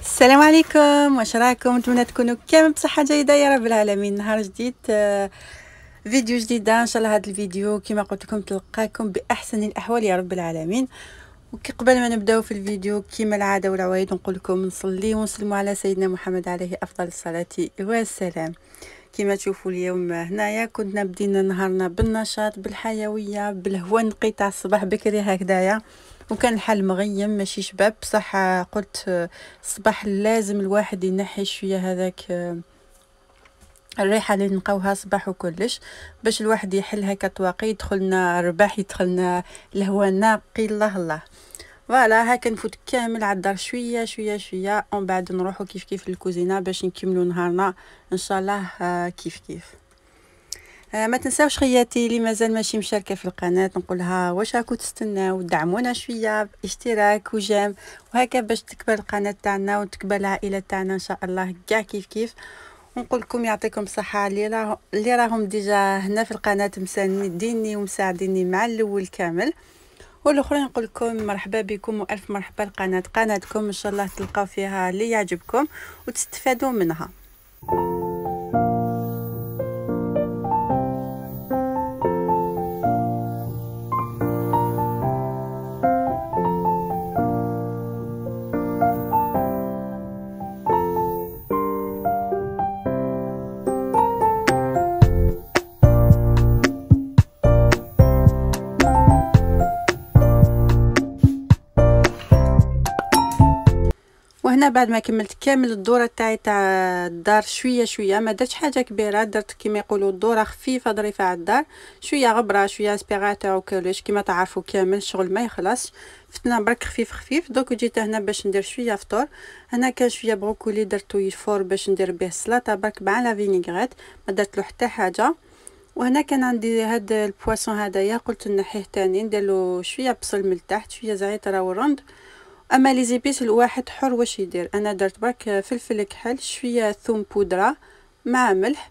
السلام عليكم واش راكم نتمنى تكونوا كامل بصحه جيده يا رب العالمين نهار جديد آه، فيديو جديده ان شاء الله هذا الفيديو كما قلت لكم تلقاكم باحسن الاحوال يا رب العالمين وقبل ما نبداو في الفيديو كما العاده والعوايد نقول لكم نصلي ونسلموا على سيدنا محمد عليه افضل الصلاه والسلام كما تشوفوا اليوم هنايا كنا بدينا نهارنا بالنشاط بالحيويه بالهواء نقيت تاع الصباح بكري هكذايا وكان الحال مغيم ماشي شباب بصح قلت الصباح لازم الواحد ينحي شويه هذاك الريحه اللي نلقاوها صباح وكلش باش الواحد يحل هكا تواقي يدخلنا رباح يدخلنا الهواء نقي الله الله فوالا هاكا نفوت كامل على الدار شويه شويه شويه ومن بعد نروحو كيف كيف للكوزينه باش نكملو نهارنا ان شاء الله آه، كيف كيف آه، ما تنساوش خياتي اللي مازال ماشي مشاركه في القناه نقولها واش راكو تستناو دعمونا شويه باشتراك وجيم وهكا باش تكبر القناه تاعنا وتكبر العائله تاعنا ان شاء الله كاع كيف كيف ونقول لكم يعطيكم الصحه اللي راهم اللي راهم ديجا هنا في القناه مسانديني ومساعديني مع الاول كامل والاخرين نقول لكم مرحبا بكم والف مرحبا لقناه قناتكم ان شاء الله تلقاو فيها اللي يعجبكم وتستفادوا منها هنا بعد ما كملت كامل الدوره تاعي تاع الدار شويه شويه ما درتش حاجه كبيره درت كيما يقولوا الدوره خفيفه ظريفه على الدار شويه غبره شويه سبيغاتا وكلش كيما تعرفوا كامل الشغل ما يخلصش فتنا برك خفيف خفيف دوك جيت هنا باش ندير شويه فطور هنا كان شويه بروكولي درتو يفور باش ندير به السلطه برك مع لا فينيغريت ما درت له حتى حاجه وهنا كان عندي هاد البواسون هدايا قلت نحيه تاني ندير له شويه بصل من تحت شويه زعتر ورند اما لي زيبيس الواحد حر واش يدير انا درت برك فلفل كحل شويه ثوم بودره مع ملح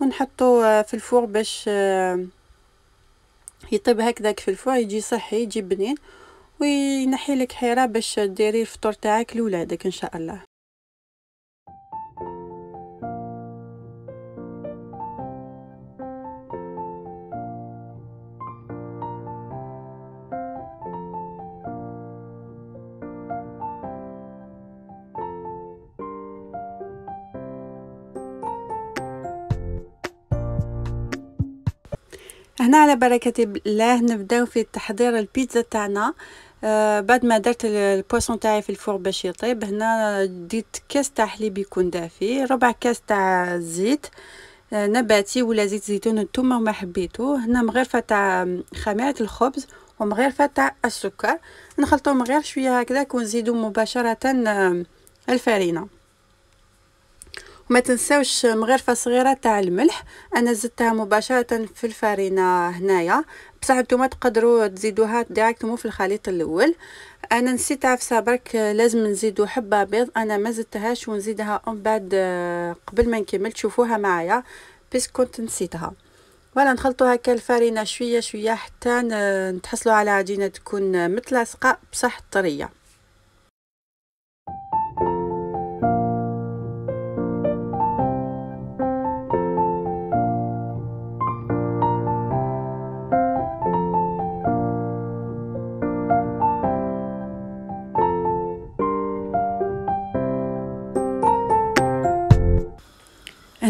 ونحطو في الفور باش آه، يطيب هكذاك في الفور يجي صحي يجي بنين وينحي لك حيره باش ديري الفطور تاعك لولادك ان شاء الله هنا على بركة الله نبداو في تحضير البيتزا تاعنا آه بعد ما درت البواسون تاعي في الفور باش يطيب هنا ديت كاس تاع حليب يكون دافي ربع كاس تاع زيت آه نباتي ولا زيت زيتون التومة وما حبيتو هنا مغرفة تاع خميرة الخبز ومغرفة تاع السكر نخلطوهم غير شوية هكذا ونزيدو مباشرة آه، الفرينة وما تنساوش مغرفه صغيره تاع الملح انا زدتها مباشره في الفرينه هنايا بصح نتوما تقدروا تزيدوها ديريكتومون في الخليط الاول انا نسيت عفسه برك لازم نزيدو حبه بيض انا ما زدتهاش ونزيدها اون بعد قبل ما نكمل تشوفوها معايا بس كنت نسيتها فوالا نخلطو هكا الفرينه شويه شويه حتى نتحصلوا على عجينه تكون متلاصقه بصح طريه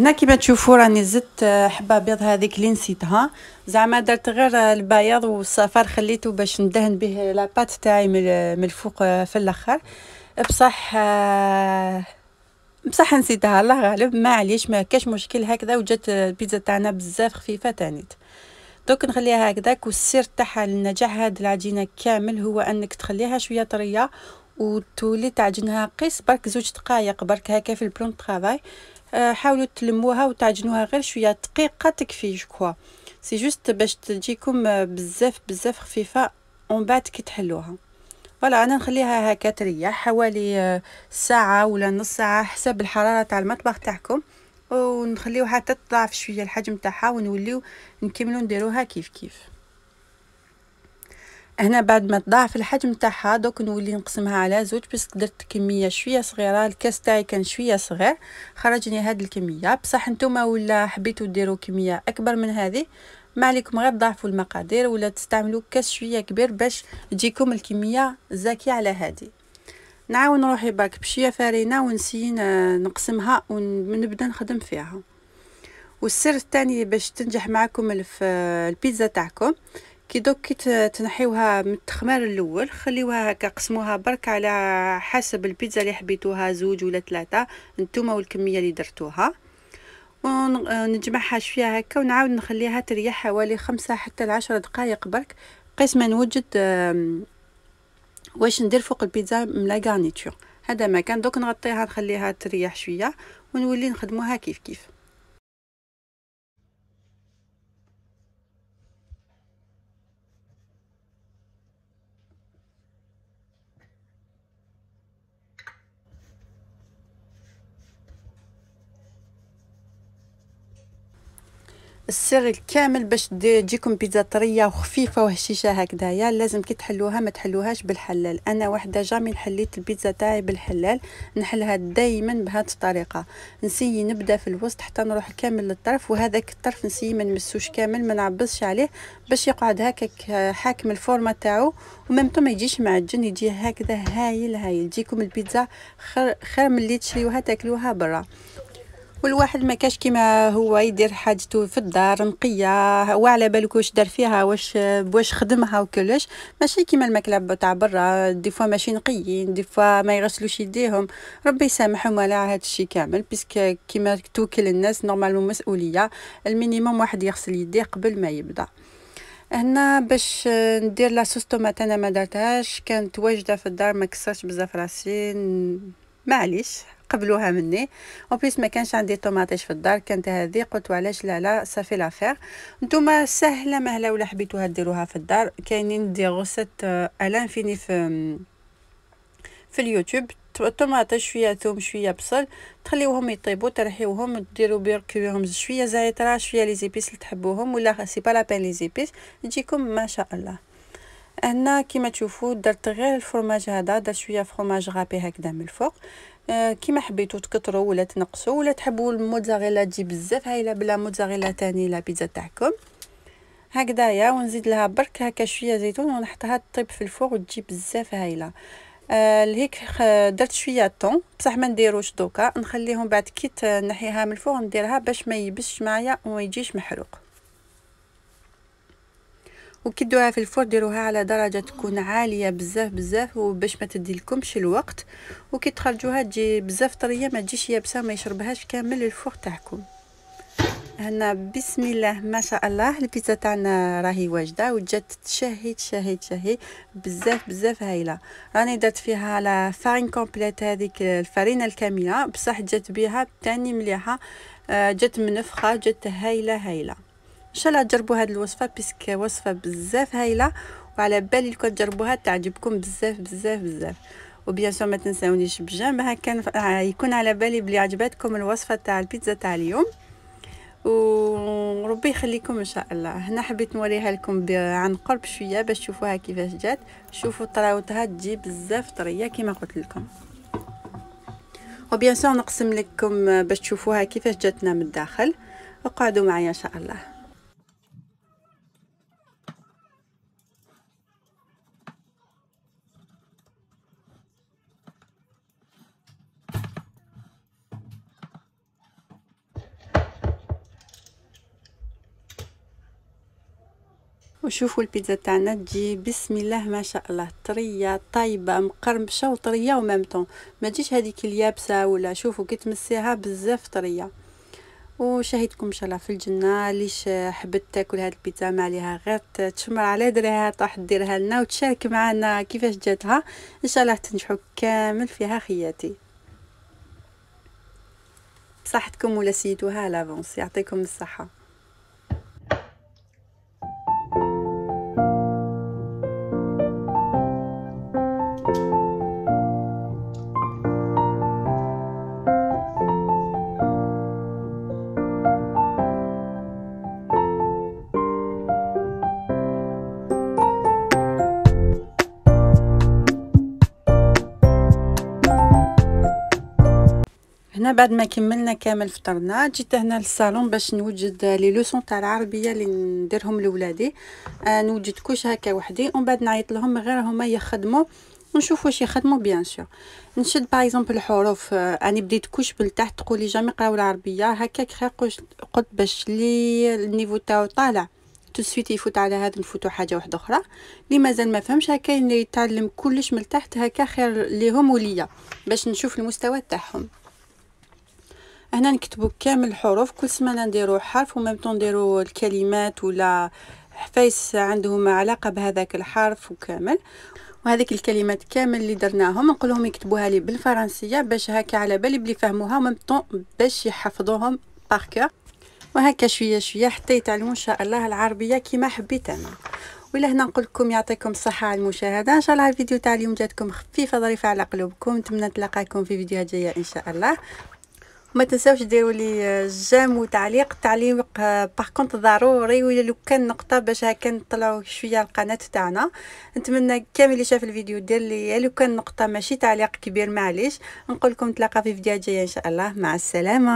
هنا كيما تشوفوا راني زدت آه، حبه بيض هذيك اللي نسيتها زعما درت غير آه، البياض والصفار خليته باش ندهن به لاباط تاعي من آه، الفوق في الاخر بصح بصح نسيتها الله غالب ما عليش ما كاش مشكل هكذا وجات البيتزا تاعنا بزاف خفيفه تانيت دوك نخليها هكذاك والسر تاعها لنجاح هاد العجينه كامل هو انك تخليها شويه طريه وتولي تعجنها قيس برك زوج دقائق برك هكا في البلون طرافاي آه، حاولوا تلموها وتعجنوها غير شويه دقيقه تكفي جكوا سي جوست باش تجيكم آه، بزاف بزاف خفيفه ومن بعد كي تحلوها فوالا انا نخليها هكا تريح حوالي آه، ساعه ولا نص ساعه حسب الحراره تاع المطبخ تاعكم ونخليوها تضعف شويه الحجم تاعها ونوليو نكملو نديروها كيف كيف هنا بعد ما تضاعف الحجم تاعها دوك نولي نقسمها على زوج بس درت كميه شويه صغيره الكاس تاعي كان شويه صغير خرجني هاد الكميه بصح نتوما ولا حبيتو ديروا كميه اكبر من هذه ما عليكم غير تضاعفوا المقادير ولا تستعملوا كاس شويه كبير باش تجيكم الكميه زاكيه على هذه نعاون روحي باك بشويه فارينه ونسي نقسمها ونبدا نخدم فيها والسر الثاني باش تنجح معكم البيتزا تاعكم كي دوك كي تنحيوها من التخمار الاول خليوها هكا قسموها برك على حسب البيتزا اللي حبيتوها زوج ولا ثلاثه نتوما والكميه اللي درتوها ونجمعها شويه هكا ونعاود نخليها تريح حوالي خمسة حتى العشرة دقائق برك قيس ما نوجد واش ندير فوق البيتزا من لا هذا ما كان دوك نغطيها نخليها تريح شويه ونولي نخدموها كيف كيف السر الكامل باش تجيكم بيتزا طريه وخفيفه وهشيشه هكذايا لازم كي تحلوها ما تحلوهاش بالحلال انا وحده جامي حليت البيتزا تاعي بالحلال نحلها دائما بهذه الطريقه نسيي نبدا في الوسط حتى نروح كامل للطرف وهذاك الطرف نسيي ما نمسوش كامل ما نعبصش عليه باش يقعد هكاك حاكم الفورمه تاعو وميمتو ما يجيش معجن يجي هكذا هايل هايل تجيكم البيتزا خير خير من اللي تشريوها تاكلوها برا والواحد ما كاش كيما هو يدير حاجته في الدار نقيه وعلى بالك واش دار فيها واش واش خدمها وكلش ماشي كيما الماكله تاع برا دي فوا ماشي نقيين دي فوا ما يغسلوش يديهم ربي يسامحهم على هذا الشيء كامل بيسك كيما توكل الناس نورمالمون مسؤوليه المينيموم واحد يغسل يديه قبل ما يبدا هنا باش ندير لاصوص طوماط انا ما درتهاش كانت واجده في الدار ما كسرتش بزاف راسي معليش قبلوها مني وبليس ما كانش عندي طوماطيش في الدار كانت هذه قلت علاش لا لا صافي لافير نتوما سهله مهله ولا حبيتوها ديروها في الدار كاينين دي غوسيت الان آه، فيني في في اليوتيوب طماطم شويه ثوم شويه بصل تخليوهم يطيبوا ترحيوهم ديروا بيركيوهم شويه زعتر شويه لي زيبيس اللي تحبوهم ولا سي با لا بين لي زيبيس تجيكم ما شاء الله هنا كما تشوفوا درت غير الفرماج هذا درت شويه فرماج غابي هكذا من الفوق آه، كيما حبيتو تكثروا ولا تنقصوا ولا تحبوا الموتزاريلا تجي بزاف هايله بلا موتزاريلا تاني لا بيتزا تاعكم هكذايا ونزيد لها برك هكا شويه زيتون ونحطها تطيب في الفوق وتجي بزاف هايله آه لهيك درت شويه طون بصح ما نديروش دوكا نخليهم بعد كي نحيها من الفوق نديرها باش ما يبش معايا وما يجيش محروق وكدوها في الفرن ديروها على درجه تكون عاليه بزاف بزاف وباش ما تديلكمش الوقت وكي تخرجوها تجي بزاف طريه ما تجيش يابسه ما يشربهاش كامل الفوق تاعكم هنا بسم الله ما شاء الله البيتزا تاعنا راهي واجده وجات تشهي تشهي تشهي بزاف بزاف هايله راني درت فيها لا فارين كومبليت هذيك الفرينه الكامله بصح جات بها تاني مليحه آه، جات منفخه جات هايله هايله ان شاء الله تجربوا هذه الوصفه بيسك وصفه بزاف هايله وعلى بالي لكم تجربوها تعجبكم بزاف بزاف بزاف وبيان سور ما تنساونيش بجنبها كان يكون على بالي بلي عجبتكم الوصفه تاع البيتزا تاع اليوم وربي يخليكم ان شاء الله هنا حبيت نوريها لكم عن قرب شويه باش تشوفوها كيفاش جات شوفوا طراوتها تجي بزاف طريه كما قلت لكم وبيان سور نقسم لكم باش تشوفوها كيفاش جاتنا من الداخل وقعدوا معايا ان شاء الله وشوفوا البيتزا تاعنا تجي بسم الله ما شاء الله طريه طايبه مقرمشه وطريه ومام طون ما تجيش هذيك اليابسه ولا شوفوا كي تمسيها بزاف طريه وشاهدكم ان شاء الله في الجنه ليش حبت تاكل هاد البيتزا ما عليها غير تشمر على دريها طاح ديرها لنا وتشارك معنا كيفاش جاتها ان شاء الله تنجحوا كامل فيها خياتي بصحتكم ولا سيدوها لافونس يعطيكم الصحه هنا بعد ما كملنا كامل فطرنا جيت هنا للصالون باش نوجد لي لوسون تاع العربيه اللي نديرهم لولادي آه نوجد كوش هكا وحدي ومن بعد نعيط لهم غير هما يخدموا ونشوف واش يخدموا بيان سور نشد باغ اكزومبل الحروف آه انا بديت كوش بالتحت تقولي جامي قراو العربيه هكا خير قلت باش لي النيفو تاعو طالع تو سويت يفوت على هذا نفوتو حاجه واحده اخرى اللي مازال ما فهمش هكا يتعلم كلش من تحت هكا خير ليهم وليا باش نشوف المستوى تاعهم هنا نكتبو كامل الحروف كل سمانه نديرو حرف وميم طون نديرو الكلمات ولا حفايس عندهم علاقه بهذاك الحرف وكامل وهذيك الكلمات كامل اللي درناهم نقولهم يكتبوها لي بالفرنسيه باش هكا على بالي بلي فهموها وميم طون باش يحفظوهم باركو وهكا شويه شويه حتى يتعلموا ان شاء الله العربيه كيما حبيت انا ولا هنا نقول لكم يعطيكم الصحه على المشاهده ان شاء الله الفيديو تاع اليوم جاتكم خفيفه ظريفه على قلوبكم نتمنى نتلاقاكم في فيديوهات جايه ان شاء الله ما تنساوش ديروا لي جيم وتعليق التعليق باغ كونت ضروري ولا لو كان نقطه باش هكا نطلعوا شويه القناه تاعنا نتمنى كامل اللي شاف الفيديو دير لي لو كان نقطه ماشي تعليق كبير معليش نقول لكم نتلاقى في فيديو جايه ان شاء الله مع السلامه